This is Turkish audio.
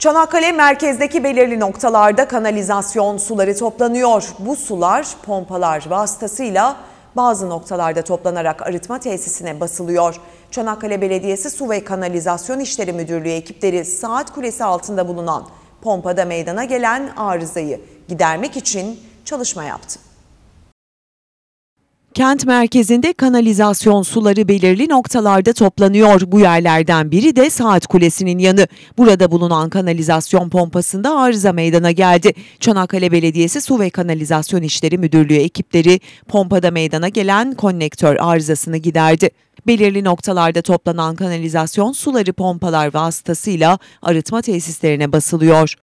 Çanakkale merkezdeki belirli noktalarda kanalizasyon suları toplanıyor. Bu sular pompalar vasıtasıyla bazı noktalarda toplanarak arıtma tesisine basılıyor. Çanakkale Belediyesi Su ve Kanalizasyon İşleri Müdürlüğü ekipleri saat kulesi altında bulunan pompada meydana gelen arızayı gidermek için çalışma yaptı. Kent merkezinde kanalizasyon suları belirli noktalarda toplanıyor. Bu yerlerden biri de Saat Kulesi'nin yanı. Burada bulunan kanalizasyon pompasında arıza meydana geldi. Çanakkale Belediyesi Su ve Kanalizasyon İşleri Müdürlüğü ekipleri pompada meydana gelen konnektör arızasını giderdi. Belirli noktalarda toplanan kanalizasyon suları pompalar vasıtasıyla arıtma tesislerine basılıyor.